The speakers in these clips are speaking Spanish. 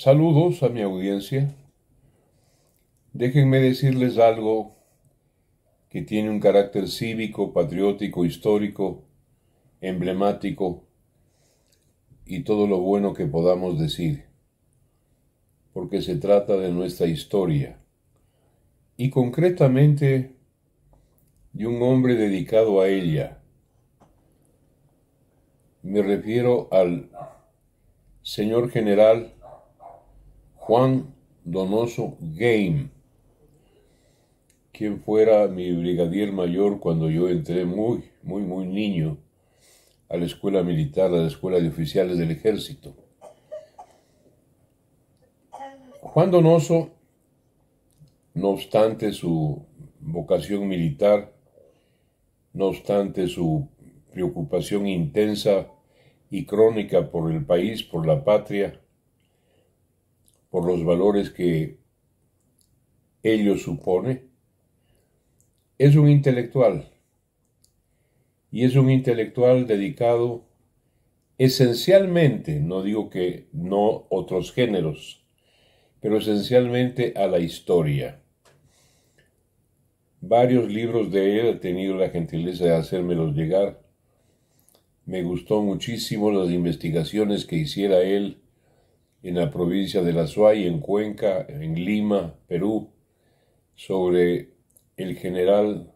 Saludos a mi audiencia. Déjenme decirles algo que tiene un carácter cívico, patriótico, histórico, emblemático y todo lo bueno que podamos decir, porque se trata de nuestra historia y concretamente de un hombre dedicado a ella. Me refiero al señor general Juan Donoso Game, quien fuera mi brigadier mayor cuando yo entré muy, muy, muy niño a la escuela militar, a la escuela de oficiales del ejército. Juan Donoso, no obstante su vocación militar, no obstante su preocupación intensa y crónica por el país, por la patria, por los valores que ello supone, es un intelectual y es un intelectual dedicado esencialmente, no digo que no otros géneros, pero esencialmente a la historia. Varios libros de él he tenido la gentileza de hacérmelos llegar. Me gustó muchísimo las investigaciones que hiciera él en la provincia de La Suay, en Cuenca, en Lima, Perú, sobre el general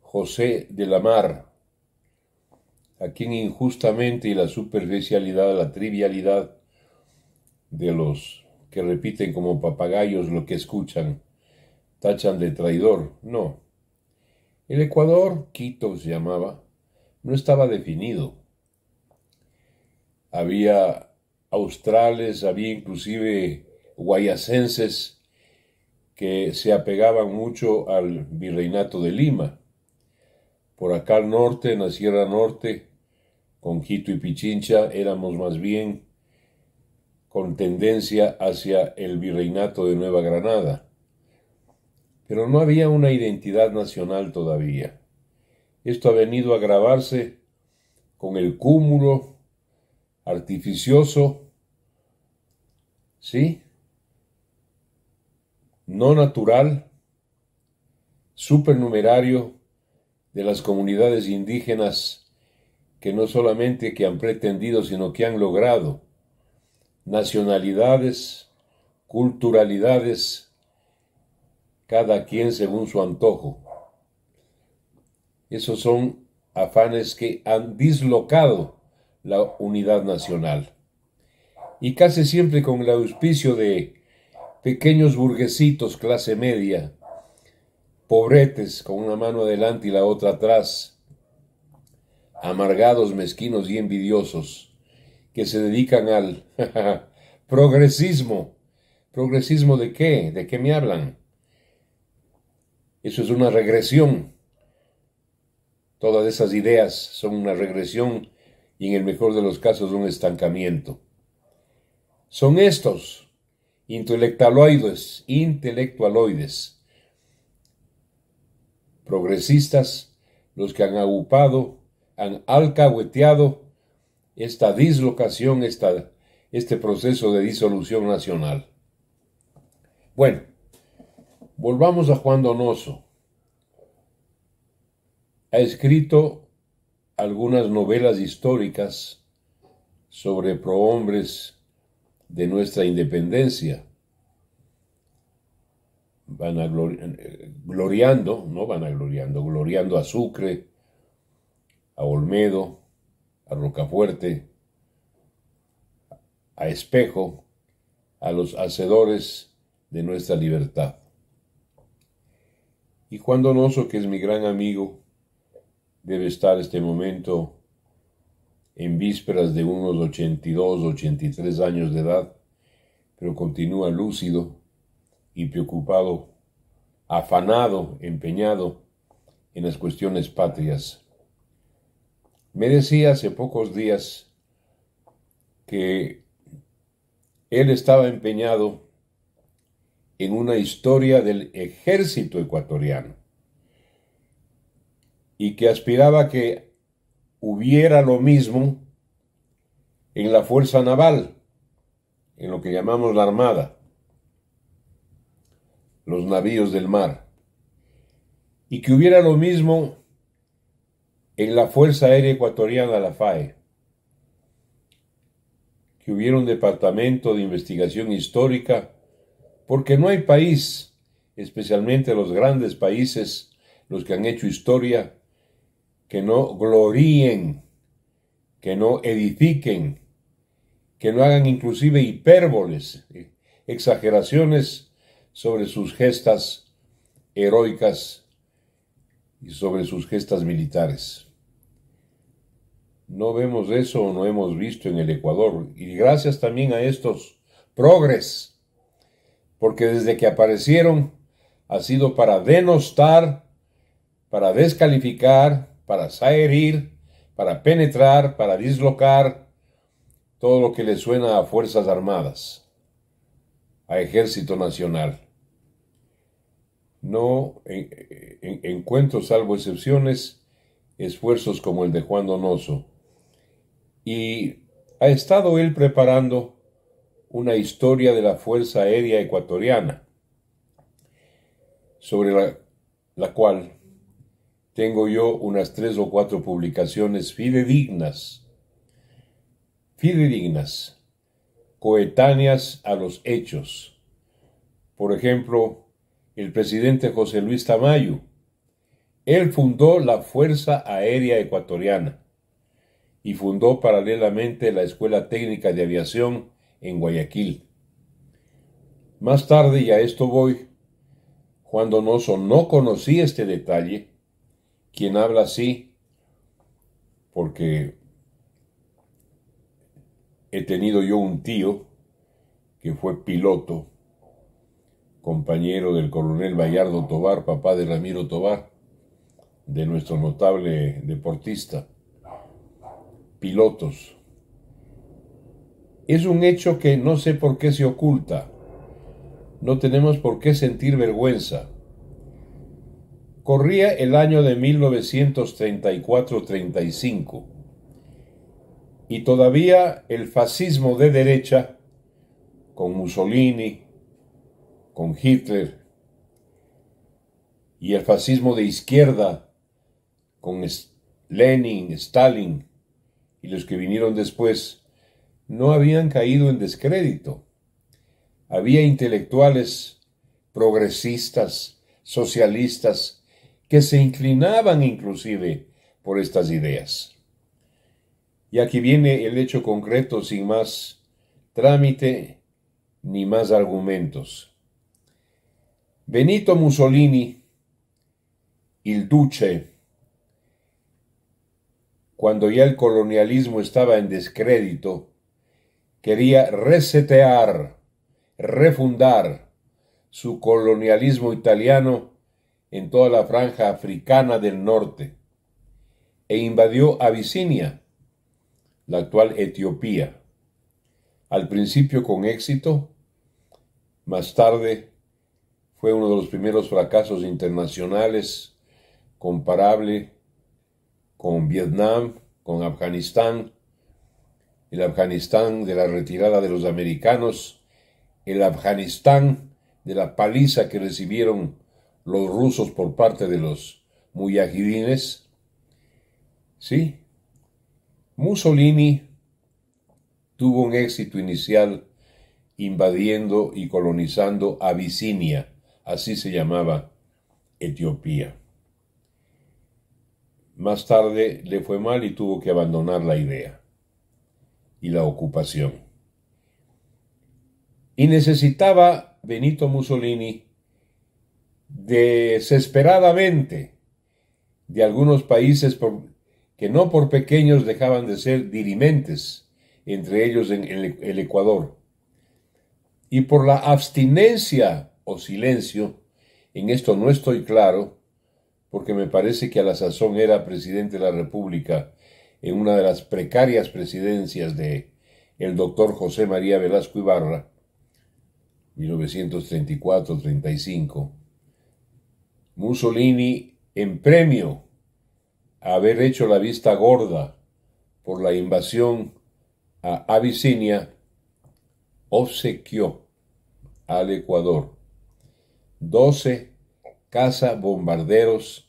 José de la Mar, a quien injustamente y la superficialidad, la trivialidad de los que repiten como papagayos lo que escuchan, tachan de traidor. No. El Ecuador, Quito se llamaba, no estaba definido. Había australes, había inclusive guayacenses que se apegaban mucho al virreinato de Lima. Por acá al norte, en la Sierra Norte, con Quito y Pichincha, éramos más bien con tendencia hacia el virreinato de Nueva Granada. Pero no había una identidad nacional todavía. Esto ha venido a agravarse con el cúmulo artificioso ¿sí? No natural, supernumerario de las comunidades indígenas que no solamente que han pretendido, sino que han logrado nacionalidades, culturalidades, cada quien según su antojo. Esos son afanes que han dislocado la unidad nacional y casi siempre con el auspicio de pequeños burguesitos clase media, pobretes con una mano adelante y la otra atrás, amargados, mezquinos y envidiosos, que se dedican al progresismo. ¿Progresismo de qué? ¿De qué me hablan? Eso es una regresión. Todas esas ideas son una regresión y en el mejor de los casos un estancamiento son estos, intelectualoides, intelectualoides, progresistas, los que han agupado, han alcahueteado esta dislocación, este proceso de disolución nacional. Bueno, volvamos a Juan Donoso. Ha escrito algunas novelas históricas sobre prohombres de nuestra independencia, van a gloriando, no van a gloriando a Sucre, a Olmedo, a Rocafuerte, a Espejo, a los hacedores de nuestra libertad. Y Juan Donoso, que es mi gran amigo, debe estar este momento en vísperas de unos 82, 83 años de edad, pero continúa lúcido y preocupado, afanado, empeñado en las cuestiones patrias. Me decía hace pocos días que él estaba empeñado en una historia del ejército ecuatoriano y que aspiraba que hubiera lo mismo en la fuerza naval, en lo que llamamos la Armada, los navíos del mar, y que hubiera lo mismo en la Fuerza Aérea Ecuatoriana, la FAE, que hubiera un departamento de investigación histórica, porque no hay país, especialmente los grandes países, los que han hecho historia, que no gloríen, que no edifiquen, que no hagan inclusive hipérboles, eh, exageraciones sobre sus gestas heroicas y sobre sus gestas militares. No vemos eso o no hemos visto en el Ecuador. Y gracias también a estos progres, porque desde que aparecieron ha sido para denostar, para descalificar, para saherir, para penetrar, para dislocar, todo lo que le suena a Fuerzas Armadas, a Ejército Nacional. No encuentro, salvo excepciones, esfuerzos como el de Juan Donoso. Y ha estado él preparando una historia de la Fuerza Aérea Ecuatoriana, sobre la, la cual tengo yo unas tres o cuatro publicaciones fidedignas, fidedignas, coetáneas a los hechos. Por ejemplo, el presidente José Luis Tamayo, él fundó la Fuerza Aérea Ecuatoriana y fundó paralelamente la Escuela Técnica de Aviación en Guayaquil. Más tarde, y a esto voy, cuando no, no conocí este detalle, quien habla así, porque he tenido yo un tío que fue piloto, compañero del coronel Bayardo Tobar, papá de Ramiro Tobar, de nuestro notable deportista, pilotos. Es un hecho que no sé por qué se oculta. No tenemos por qué sentir vergüenza. Corría el año de 1934-35 y todavía el fascismo de derecha, con Mussolini, con Hitler, y el fascismo de izquierda, con Lenin, Stalin y los que vinieron después, no habían caído en descrédito. Había intelectuales progresistas, socialistas, que se inclinaban inclusive por estas ideas. Y aquí viene el hecho concreto sin más trámite ni más argumentos. Benito Mussolini, il duce, cuando ya el colonialismo estaba en descrédito, quería resetear, refundar su colonialismo italiano en toda la franja africana del norte e invadió Abisinia, la actual Etiopía, al principio con éxito, más tarde fue uno de los primeros fracasos internacionales comparable con Vietnam, con Afganistán, el Afganistán de la retirada de los americanos, el Afganistán de la paliza que recibieron los rusos por parte de los muyahidines. Sí, Mussolini tuvo un éxito inicial invadiendo y colonizando Abisinia, así se llamaba Etiopía. Más tarde le fue mal y tuvo que abandonar la idea y la ocupación. Y necesitaba Benito Mussolini desesperadamente de algunos países que no por pequeños dejaban de ser dirimentes, entre ellos en, el Ecuador, y por la abstinencia o silencio, en esto no estoy claro, porque me parece que a la sazón era presidente de la República en una de las precarias presidencias de el doctor José María Velasco Ibarra, 1934-35 Mussolini en premio a haber hecho la vista gorda por la invasión a Abisinia, obsequió al Ecuador 12 cazabombarderos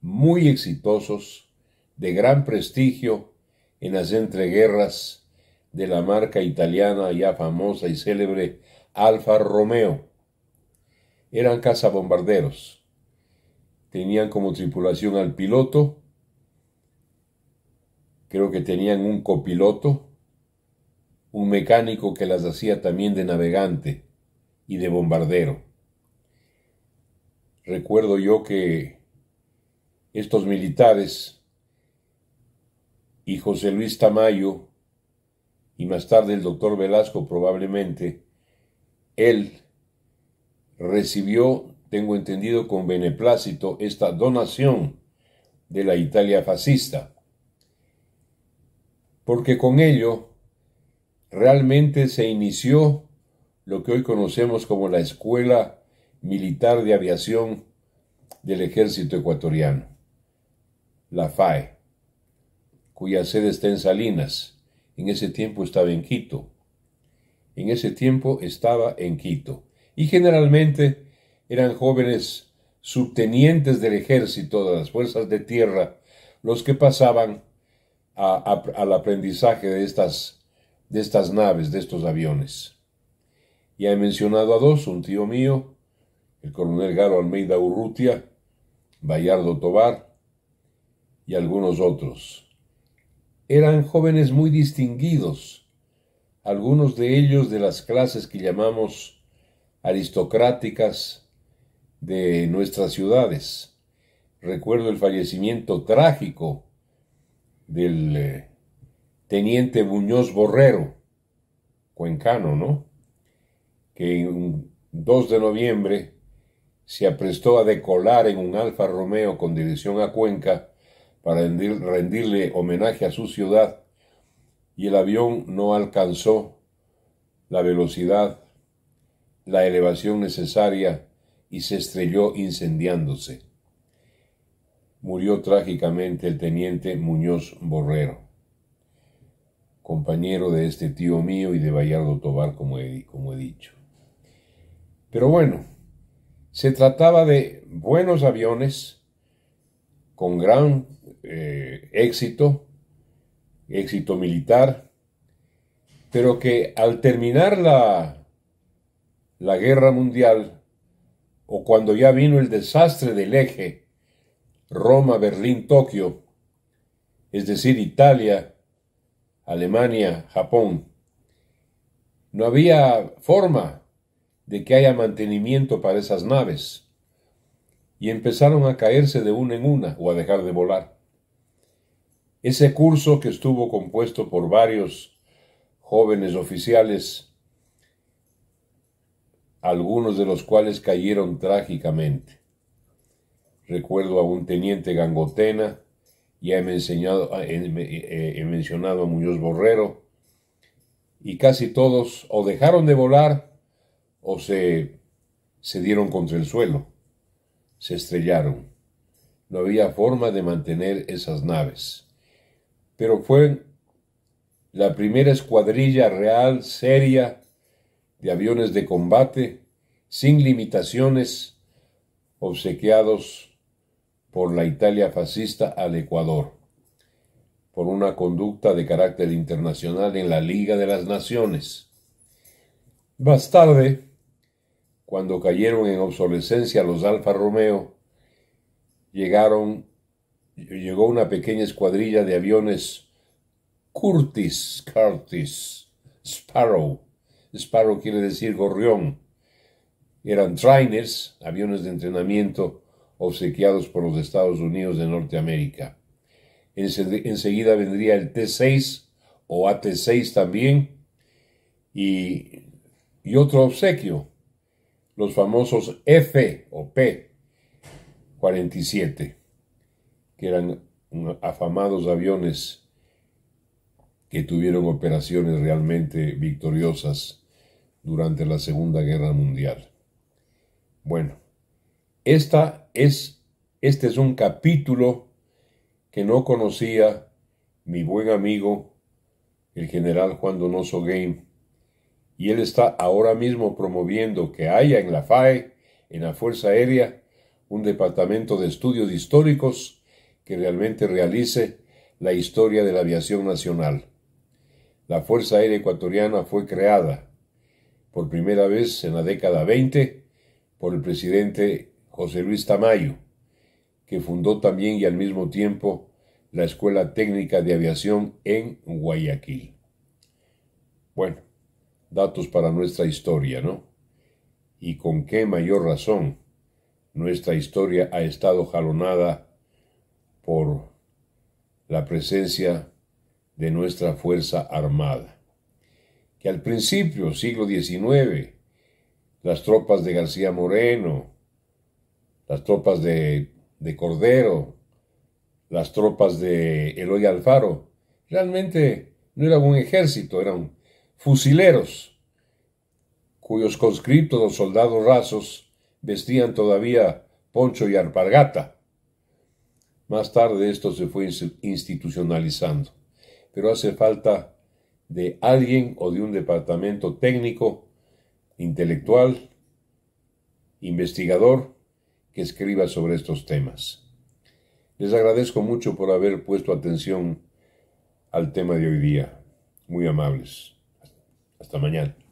muy exitosos, de gran prestigio en las entreguerras de la marca italiana ya famosa y célebre Alfa Romeo. Eran cazabombarderos tenían como tripulación al piloto, creo que tenían un copiloto, un mecánico que las hacía también de navegante y de bombardero. Recuerdo yo que estos militares y José Luis Tamayo y más tarde el doctor Velasco probablemente, él recibió tengo entendido con beneplácito esta donación de la Italia fascista, porque con ello realmente se inició lo que hoy conocemos como la Escuela Militar de Aviación del Ejército Ecuatoriano, la FAE, cuya sede está en Salinas, en ese tiempo estaba en Quito, en ese tiempo estaba en Quito, y generalmente eran jóvenes subtenientes del ejército de las fuerzas de tierra los que pasaban al aprendizaje de estas, de estas naves, de estos aviones. Ya he mencionado a dos, un tío mío, el coronel Garo Almeida Urrutia, Bayardo Tobar y algunos otros. Eran jóvenes muy distinguidos, algunos de ellos de las clases que llamamos aristocráticas, de nuestras ciudades. Recuerdo el fallecimiento trágico del eh, teniente Muñoz Borrero, cuencano, ¿no? Que en 2 de noviembre se aprestó a decolar en un Alfa Romeo con dirección a Cuenca para rendirle homenaje a su ciudad y el avión no alcanzó la velocidad, la elevación necesaria y se estrelló incendiándose. Murió trágicamente el teniente Muñoz Borrero, compañero de este tío mío y de Bayardo Tobar, como he, dicho. Pero bueno, se trataba de buenos aviones, con gran eh, éxito, éxito militar, pero que al terminar la, la guerra mundial o cuando ya vino el desastre del eje, Roma, Berlín, Tokio, es decir, Italia, Alemania, Japón. No había forma de que haya mantenimiento para esas naves y empezaron a caerse de una en una o a dejar de volar. Ese curso que estuvo compuesto por varios jóvenes oficiales algunos de los cuales cayeron trágicamente. Recuerdo a un teniente Gangotena, ya ah, he, mencionado, a Muñoz Borrero, y casi todos o dejaron de volar o se, se dieron contra el suelo, se estrellaron. No había forma de mantener esas naves. Pero fue la primera escuadrilla real, seria, de aviones de combate sin limitaciones obsequiados por la Italia fascista al Ecuador, por una conducta de carácter internacional en la Liga de las Naciones. Más tarde, cuando cayeron en obsolescencia los Alfa Romeo, llegaron, llegó una pequeña escuadrilla de aviones Curtis, Curtis, Sparrow, Sparrow quiere decir gorrión. Eran trainers, aviones de entrenamiento obsequiados por los Estados Unidos de Norteamérica. Enseguida vendría el T-6 o AT-6 también y, y otro obsequio, los famosos F o P-47, que eran afamados aviones que tuvieron operaciones realmente victoriosas durante la Segunda Guerra Mundial. Bueno, esta es, este es un capítulo que no conocía mi buen amigo, el general Juan Donoso Game, y él está ahora mismo promoviendo que haya en la FAE, en la Fuerza Aérea, un departamento de estudios históricos que realmente realice la historia de la aviación nacional. La Fuerza Aérea Ecuatoriana fue creada por primera vez en la década 20 por el presidente José Luis Tamayo, que fundó también y al mismo tiempo la Escuela Técnica de Aviación en Guayaquil. Bueno, datos para nuestra historia, ¿no? Y con qué mayor razón nuestra historia ha estado jalonada por la presencia de nuestra Fuerza Armada que al principio, siglo XIX, las tropas de García Moreno, las tropas de, Cordero, las tropas de Eloy Alfaro, realmente no era un ejército, eran fusileros, cuyos conscriptos los soldados rasos vestían todavía poncho y arpargata. Más tarde esto se fue institucionalizando, pero hace falta de alguien o de un departamento técnico, intelectual, investigador que escriba sobre estos temas. Les agradezco mucho por haber puesto atención al tema de hoy día. Muy amables. Hasta mañana.